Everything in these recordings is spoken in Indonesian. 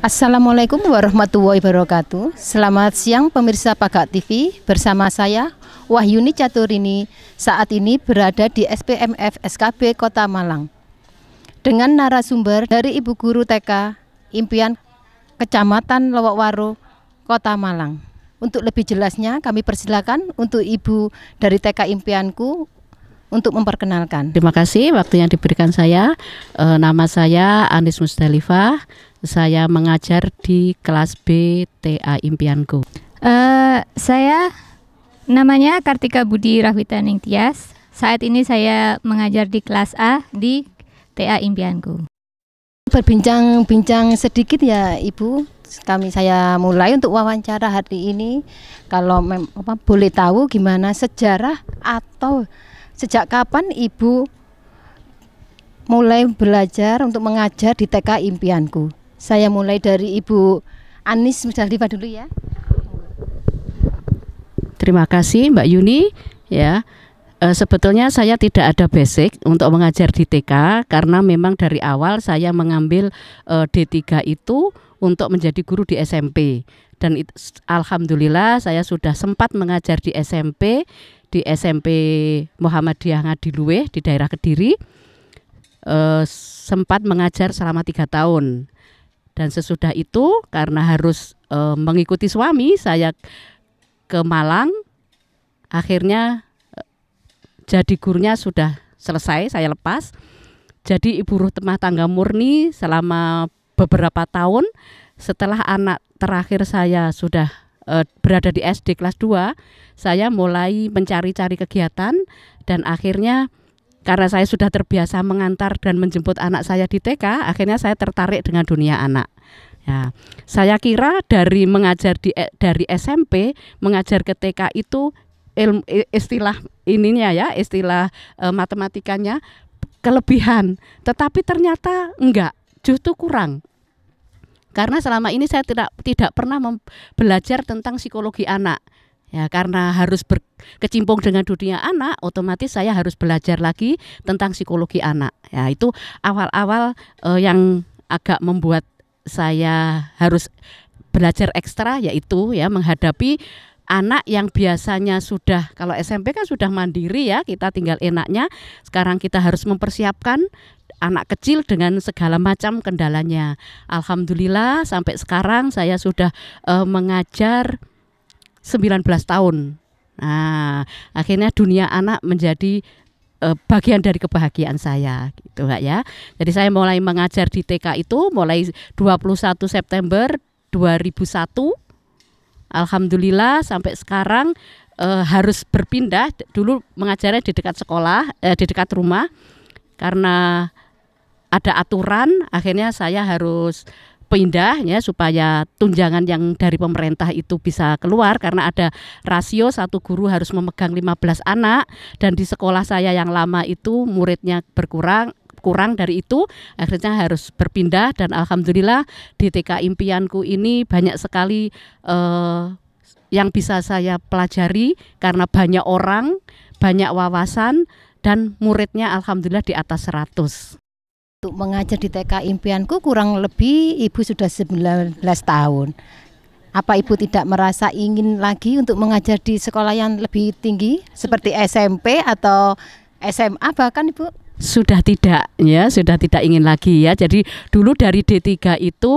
Assalamualaikum warahmatullahi wabarakatuh. Selamat siang pemirsa Pagak TV. Bersama saya Wahyuni Caturini. Saat ini berada di SPMF SKB Kota Malang. Dengan narasumber dari Ibu Guru TK Impian Kecamatan Lowokwaru, Kota Malang. Untuk lebih jelasnya kami persilakan untuk Ibu dari TK Impianku untuk memperkenalkan. Terima kasih waktu yang diberikan saya. E, nama saya Anis Musdalifah. Saya mengajar di kelas B TA Impianku. E, saya namanya Kartika Budi Rahwita Saat ini saya mengajar di kelas A di TA Impianku. Berbincang-bincang sedikit ya Ibu kami saya mulai untuk wawancara hari ini kalau mem, apa, boleh tahu gimana sejarah atau Sejak kapan Ibu mulai belajar untuk mengajar di TK Impianku? Saya mulai dari Ibu Anis Musdalifah dulu ya. Terima kasih Mbak Yuni ya. E, sebetulnya saya tidak ada basic untuk mengajar di TK karena memang dari awal saya mengambil e, D3 itu untuk menjadi guru di SMP dan it, alhamdulillah saya sudah sempat mengajar di SMP di SMP Muhammadiyah Ngadiluwe di daerah Kediri eh, sempat mengajar selama tiga tahun dan sesudah itu karena harus eh, mengikuti suami saya ke Malang akhirnya eh, jadi gurunya sudah selesai saya lepas jadi ibu rumah tangga murni selama beberapa tahun setelah anak terakhir saya sudah e, berada di SD kelas 2, saya mulai mencari-cari kegiatan dan akhirnya karena saya sudah terbiasa mengantar dan menjemput anak saya di TK, akhirnya saya tertarik dengan dunia anak. Ya, saya kira dari mengajar di eh, dari SMP mengajar ke TK itu ilmu, istilah ininya ya, istilah e, matematikanya kelebihan, tetapi ternyata enggak, justru kurang. Karena selama ini saya tidak tidak pernah belajar tentang psikologi anak. Ya, karena harus berkecimpung dengan dunia anak, otomatis saya harus belajar lagi tentang psikologi anak. Ya, itu awal-awal eh, yang agak membuat saya harus belajar ekstra yaitu ya menghadapi anak yang biasanya sudah kalau SMP kan sudah mandiri ya, kita tinggal enaknya. Sekarang kita harus mempersiapkan anak kecil dengan segala macam kendalanya. Alhamdulillah sampai sekarang saya sudah e, mengajar 19 tahun. Nah, akhirnya dunia anak menjadi eh, bagian dari kebahagiaan saya gitu Kak ya. Jadi saya mulai mengajar di TK itu mulai 21 September 2001 Alhamdulillah sampai sekarang e, harus berpindah. Dulu mengajarnya di dekat sekolah, e, di dekat rumah karena ada aturan. Akhirnya saya harus pindah ya supaya tunjangan yang dari pemerintah itu bisa keluar karena ada rasio satu guru harus memegang 15 anak dan di sekolah saya yang lama itu muridnya berkurang kurang dari itu akhirnya harus berpindah dan alhamdulillah di TK impianku ini banyak sekali uh, yang bisa saya pelajari karena banyak orang, banyak wawasan dan muridnya alhamdulillah di atas 100. Untuk mengajar di TK impianku kurang lebih ibu sudah 19 tahun. Apa ibu tidak merasa ingin lagi untuk mengajar di sekolah yang lebih tinggi seperti SMP atau SMA bahkan ibu? sudah tidak ya sudah tidak ingin lagi ya jadi dulu dari D3 itu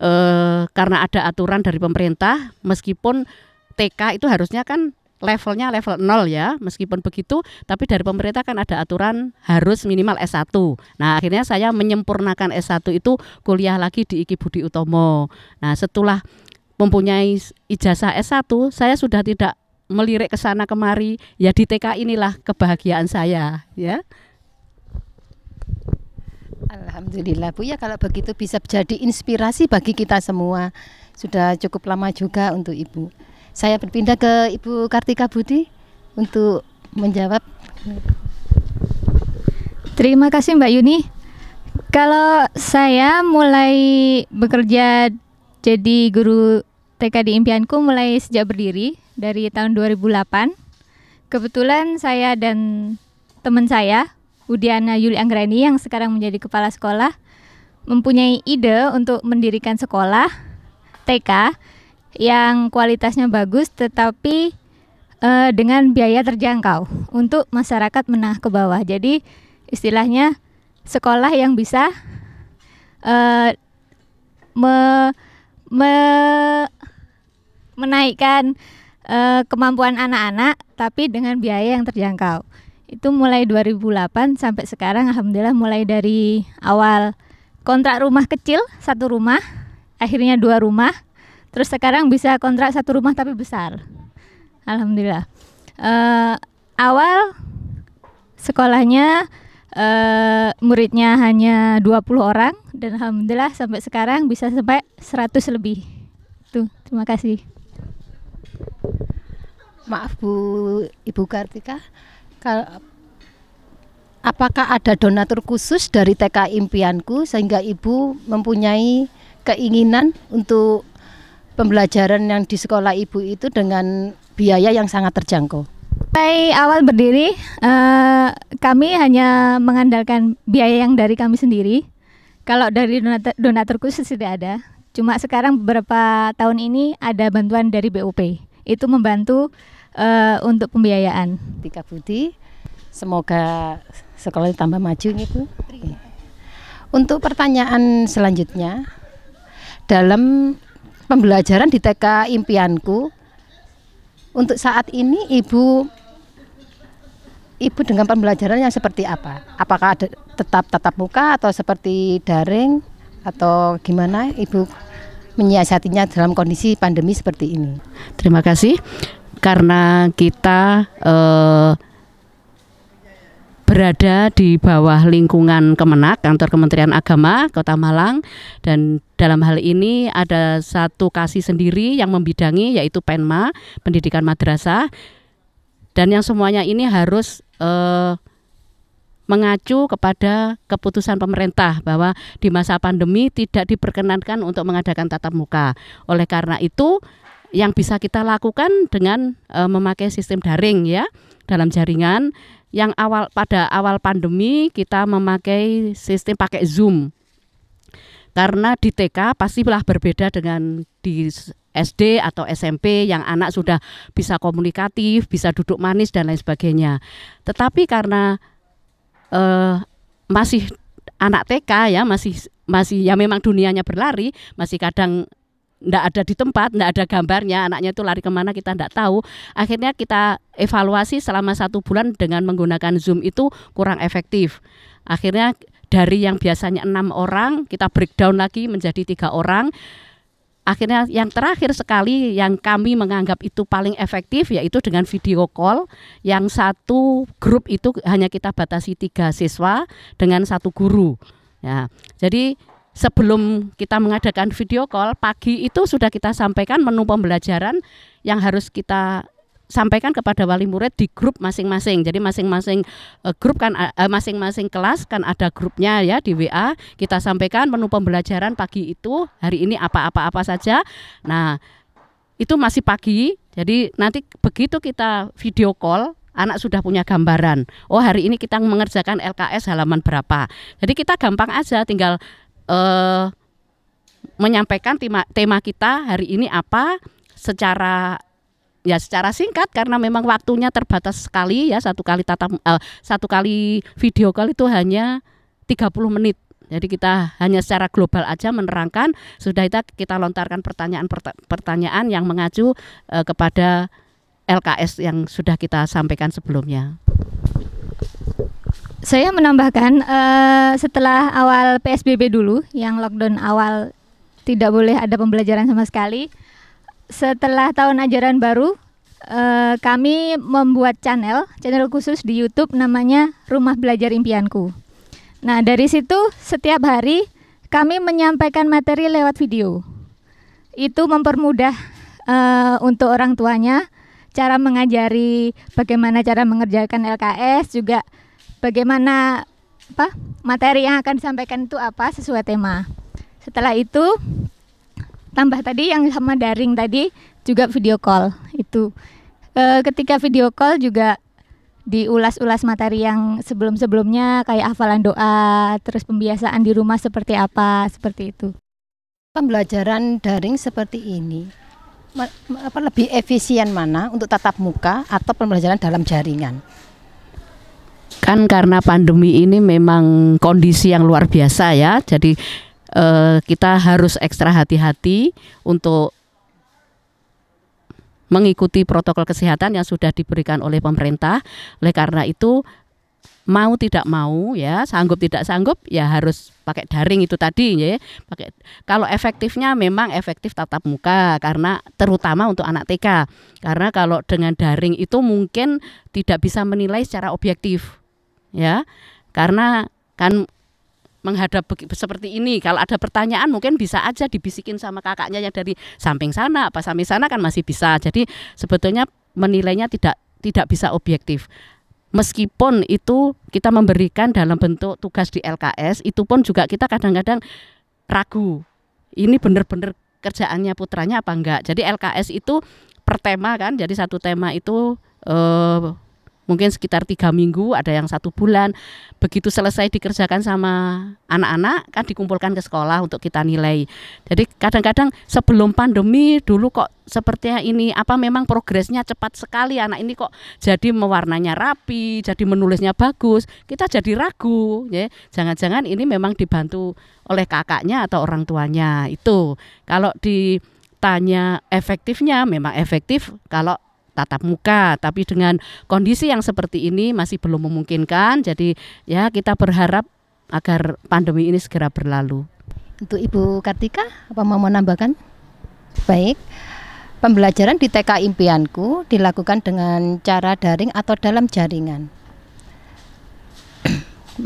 eh, karena ada aturan dari pemerintah meskipun TK itu harusnya kan levelnya level 0 ya meskipun begitu tapi dari pemerintah kan ada aturan harus minimal S1 nah akhirnya saya menyempurnakan S1 itu kuliah lagi di Iki Budi Utomo nah setelah mempunyai ijazah S1 saya sudah tidak melirik ke sana kemari ya di TK inilah kebahagiaan saya ya Alhamdulillah Bu ya kalau begitu bisa jadi inspirasi bagi kita semua. Sudah cukup lama juga untuk Ibu. Saya berpindah ke Ibu Kartika Budi untuk menjawab. Terima kasih Mbak Yuni. Kalau saya mulai bekerja jadi guru TK di impianku mulai sejak berdiri dari tahun 2008. Kebetulan saya dan teman saya Udiana Yuli Anggreni yang sekarang menjadi kepala sekolah mempunyai ide untuk mendirikan sekolah TK yang kualitasnya bagus tetapi uh, dengan biaya terjangkau untuk masyarakat menengah ke bawah. Jadi istilahnya sekolah yang bisa uh, me, me, menaikkan uh, kemampuan anak-anak tapi dengan biaya yang terjangkau. Itu mulai 2008 sampai sekarang alhamdulillah mulai dari awal kontrak rumah kecil satu rumah, akhirnya dua rumah, terus sekarang bisa kontrak satu rumah tapi besar. Alhamdulillah. Uh, awal sekolahnya uh, muridnya hanya 20 orang dan alhamdulillah sampai sekarang bisa sampai 100 lebih. Tuh, terima kasih. Maaf Bu Ibu Kartika apakah ada donatur khusus dari TK Impianku sehingga Ibu mempunyai keinginan untuk pembelajaran yang di sekolah Ibu itu dengan biaya yang sangat terjangkau? Mulai awal berdiri, eh, kami hanya mengandalkan biaya yang dari kami sendiri. Kalau dari donatur khusus tidak ada. Cuma sekarang beberapa tahun ini ada bantuan dari BUP. Itu membantu Eh, untuk pembiayaan. Tika Budi, semoga sekolah tambah maju nih Bu. Gitu. Iya. Untuk pertanyaan selanjutnya, dalam pembelajaran di TK impianku, untuk saat ini Ibu Ibu dengan pembelajaran yang seperti apa? Apakah ada tetap tatap muka atau seperti daring atau gimana Ibu menyiasatinya dalam kondisi pandemi seperti ini? Terima kasih karena kita uh, berada di bawah lingkungan Kemenak, kantor Kementerian Agama Kota Malang dan dalam hal ini ada satu kasih sendiri yang membidangi yaitu Penma, pendidikan madrasah dan yang semuanya ini harus uh, mengacu kepada keputusan pemerintah bahwa di masa pandemi tidak diperkenankan untuk mengadakan tatap muka. Oleh karena itu, yang bisa kita lakukan dengan e, memakai sistem daring ya dalam jaringan yang awal pada awal pandemi kita memakai sistem pakai Zoom. Karena di TK pastilah berbeda dengan di SD atau SMP yang anak sudah bisa komunikatif, bisa duduk manis dan lain sebagainya. Tetapi karena eh, masih anak TK ya, masih masih ya memang dunianya berlari, masih kadang ndak ada di tempat, ndak ada gambarnya, anaknya itu lari kemana kita ndak tahu. Akhirnya kita evaluasi selama satu bulan dengan menggunakan Zoom itu kurang efektif. Akhirnya dari yang biasanya enam orang kita breakdown lagi menjadi tiga orang. Akhirnya yang terakhir sekali yang kami menganggap itu paling efektif yaitu dengan video call yang satu grup itu hanya kita batasi tiga siswa dengan satu guru. Ya, jadi sebelum kita mengadakan video call pagi itu sudah kita sampaikan menu pembelajaran yang harus kita sampaikan kepada wali murid di grup masing-masing. Jadi masing-masing eh, grup kan eh, eh, masing-masing kelas kan ada grupnya ya di WA. Kita sampaikan menu pembelajaran pagi itu hari ini apa-apa apa saja. Nah, itu masih pagi. Jadi nanti begitu kita video call anak sudah punya gambaran. Oh, hari ini kita mengerjakan LKS halaman berapa. Jadi kita gampang aja tinggal uh, menyampaikan tema tema kita hari ini apa secara ya secara singkat karena memang waktunya terbatas sekali ya satu kali tatap uh, satu kali video kali itu hanya 30 menit. Jadi kita hanya secara global aja menerangkan sudah kita kita lontarkan pertanyaan-pertanyaan yang mengacu uh, kepada LKS yang sudah kita sampaikan sebelumnya saya menambahkan uh, setelah awal PSBB dulu yang lockdown awal tidak boleh ada pembelajaran sama sekali. Setelah tahun ajaran baru uh, kami membuat channel, channel khusus di YouTube namanya Rumah Belajar Impianku. Nah, dari situ setiap hari kami menyampaikan materi lewat video. Itu mempermudah uh, untuk orang tuanya cara mengajari bagaimana cara mengerjakan LKS juga bagaimana apa materi yang akan disampaikan itu apa sesuai tema. Setelah itu tambah tadi yang sama daring tadi juga video call itu e, ketika video call juga diulas-ulas materi yang sebelum-sebelumnya kayak hafalan doa terus pembiasaan di rumah seperti apa seperti itu pembelajaran daring seperti ini apa lebih efisien mana untuk tatap muka atau pembelajaran dalam jaringan kan karena pandemi ini memang kondisi yang luar biasa ya. Jadi eh, kita harus ekstra hati-hati untuk mengikuti protokol kesehatan yang sudah diberikan oleh pemerintah. Oleh karena itu mau tidak mau ya, sanggup tidak sanggup ya harus pakai daring itu tadi ya. Pakai kalau efektifnya memang efektif tatap muka karena terutama untuk anak TK. Karena kalau dengan daring itu mungkin tidak bisa menilai secara objektif ya karena kan menghadap seperti ini kalau ada pertanyaan mungkin bisa aja dibisikin sama kakaknya yang dari samping sana apa samping sana kan masih bisa jadi sebetulnya menilainya tidak tidak bisa objektif meskipun itu kita memberikan dalam bentuk tugas di LKS itu pun juga kita kadang-kadang ragu ini benar-benar kerjaannya putranya apa enggak jadi LKS itu pertema kan jadi satu tema itu eh, mungkin sekitar tiga minggu ada yang satu bulan begitu selesai dikerjakan sama anak-anak kan dikumpulkan ke sekolah untuk kita nilai jadi kadang-kadang sebelum pandemi dulu kok sepertinya ini apa memang progresnya cepat sekali anak ini kok jadi mewarnanya rapi jadi menulisnya bagus kita jadi ragu ya jangan-jangan ini memang dibantu oleh kakaknya atau orang tuanya itu kalau di tanya efektifnya memang efektif kalau tatap muka tapi dengan kondisi yang seperti ini masih belum memungkinkan jadi ya kita berharap agar pandemi ini segera berlalu untuk Ibu Kartika apa mau menambahkan baik pembelajaran di TK impianku dilakukan dengan cara daring atau dalam jaringan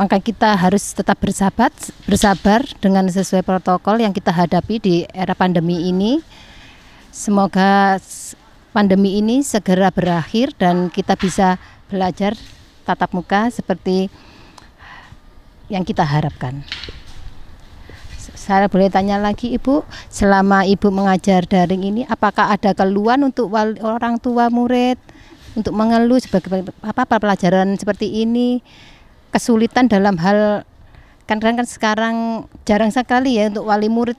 maka kita harus tetap bersabat, bersabar dengan sesuai protokol yang kita hadapi di era pandemi ini. Semoga pandemi ini segera berakhir dan kita bisa belajar tatap muka seperti yang kita harapkan. Saya boleh tanya lagi Ibu, selama Ibu mengajar daring ini apakah ada keluhan untuk orang tua murid untuk mengeluh sebagai apa pelajaran seperti ini kesulitan dalam hal kan kan sekarang jarang sekali ya untuk wali murid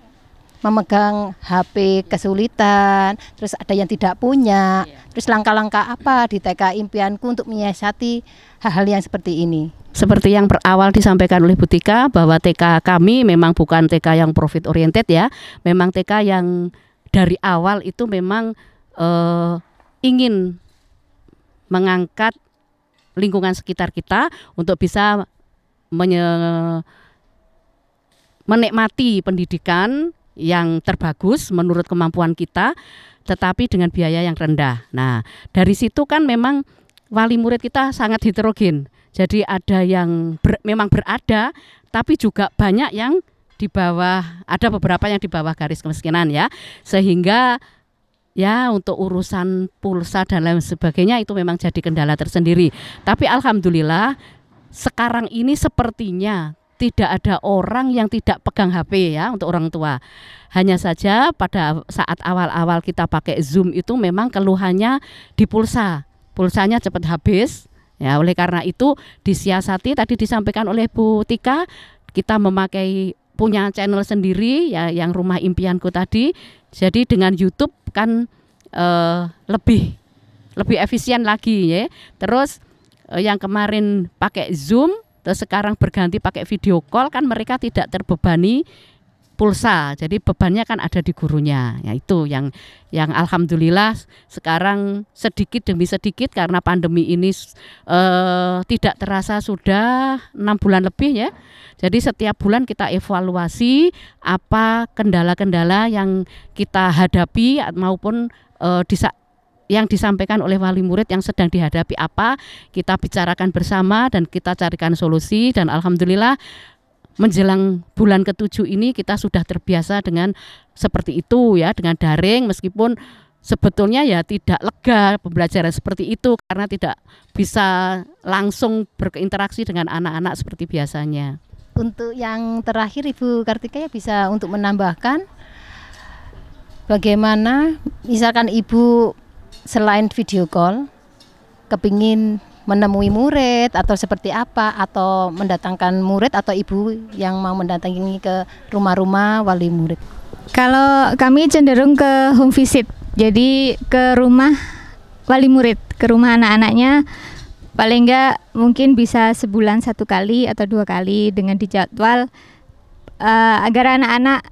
memegang HP kesulitan, terus ada yang tidak punya, iya. terus langkah-langkah apa di TK impianku untuk menyiasati hal-hal yang seperti ini. Seperti yang berawal disampaikan oleh Butika bahwa TK kami memang bukan TK yang profit oriented ya, memang TK yang dari awal itu memang uh, ingin mengangkat lingkungan sekitar kita untuk bisa menye menikmati pendidikan yang terbagus menurut kemampuan kita tetapi dengan biaya yang rendah. Nah, dari situ kan memang wali murid kita sangat heterogen. Jadi ada yang ber, memang berada tapi juga banyak yang di bawah ada beberapa yang di bawah garis kemiskinan ya. Sehingga ya untuk urusan pulsa dan lain sebagainya itu memang jadi kendala tersendiri. Tapi alhamdulillah sekarang ini sepertinya tidak ada orang yang tidak pegang HP ya untuk orang tua. Hanya saja pada saat awal-awal kita pakai Zoom itu memang keluhannya di pulsa. Pulsanya cepat habis. Ya, oleh karena itu disiasati tadi disampaikan oleh Bu Tika kita memakai punya channel sendiri ya yang rumah impianku tadi. Jadi dengan YouTube kan eh, lebih lebih efisien lagi ya. Terus eh, yang kemarin pakai Zoom Terus sekarang berganti pakai video call kan mereka tidak terbebani pulsa. Jadi bebannya kan ada di gurunya. Ya itu yang yang alhamdulillah sekarang sedikit demi sedikit karena pandemi ini eh, tidak terasa sudah enam bulan lebih ya. Jadi setiap bulan kita evaluasi apa kendala-kendala yang kita hadapi maupun eh, di yang disampaikan oleh wali murid yang sedang dihadapi apa, kita bicarakan bersama dan kita carikan solusi dan alhamdulillah menjelang bulan ketujuh ini kita sudah terbiasa dengan seperti itu ya dengan daring meskipun sebetulnya ya tidak lega pembelajaran seperti itu karena tidak bisa langsung berinteraksi dengan anak-anak seperti biasanya. Untuk yang terakhir Ibu Kartika ya bisa untuk menambahkan bagaimana misalkan Ibu selain video call kepingin menemui murid atau seperti apa atau mendatangkan murid atau ibu yang mau mendatangi ke rumah-rumah wali murid? Kalau kami cenderung ke home visit, jadi ke rumah wali murid, ke rumah anak-anaknya paling enggak mungkin bisa sebulan satu kali atau dua kali dengan dijadwal uh, agar anak-anak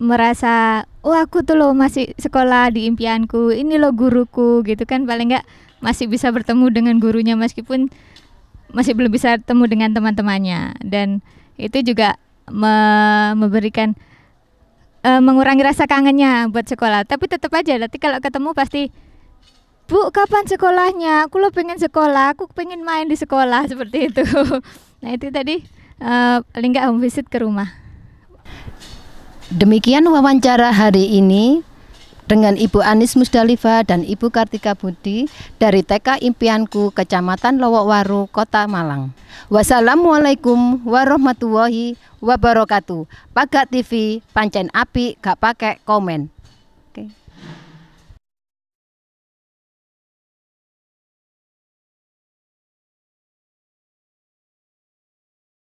merasa oh aku tuh lo masih sekolah di impianku ini lo guruku gitu kan paling nggak masih bisa bertemu dengan gurunya meskipun masih belum bisa bertemu dengan teman-temannya dan itu juga me memberikan e, mengurangi rasa kangennya buat sekolah tapi tetap aja nanti kalau ketemu pasti bu kapan sekolahnya aku lo pengen sekolah aku pengen main di sekolah seperti itu nah itu tadi e, paling nggak home visit ke rumah Demikian wawancara hari ini dengan Ibu Anis Musdalifah dan Ibu Kartika Budi dari TK Impianku Kecamatan Lowokwaru, Kota Malang. Wassalamualaikum warahmatullahi wabarakatuh. Pagak TV, pancen api, gak pakai komen.